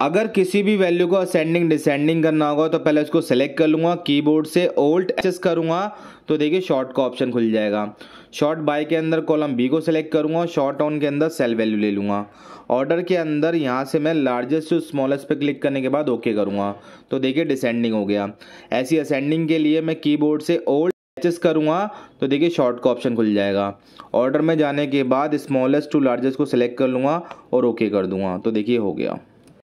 अगर किसी भी वैल्यू को असेंडिंग डिसेंडिंग करना होगा तो पहले उसको सेलेक्ट कर लूँगा कीबोर्ड से ओल्ट एक्सेस करूँगा तो देखिए शॉर्ट का ऑप्शन खुल जाएगा शॉर्ट बाय के अंदर कॉलम बी को सेलेक्ट करूँगा शॉर्ट ऑन के अंदर सेल वैल्यू ले लूँगा ऑर्डर के अंदर यहाँ से मैं लार्जेस्ट टू स्मॉलेस्ट पे क्लिक करने के बाद ओके करूँगा तो देखिए डिसेंडिंग हो गया ऐसी असेंडिंग के लिए मैं कीबोर्ड से ओल्ड एचेस करूँगा तो देखिए शॉर्ट का ऑप्शन खुल जाएगा ऑर्डर में जाने के बाद स्मॉलेस्ट टू लार्जेस्ट को सिलेक्ट कर लूँगा और ओके कर दूँगा तो देखिए हो गया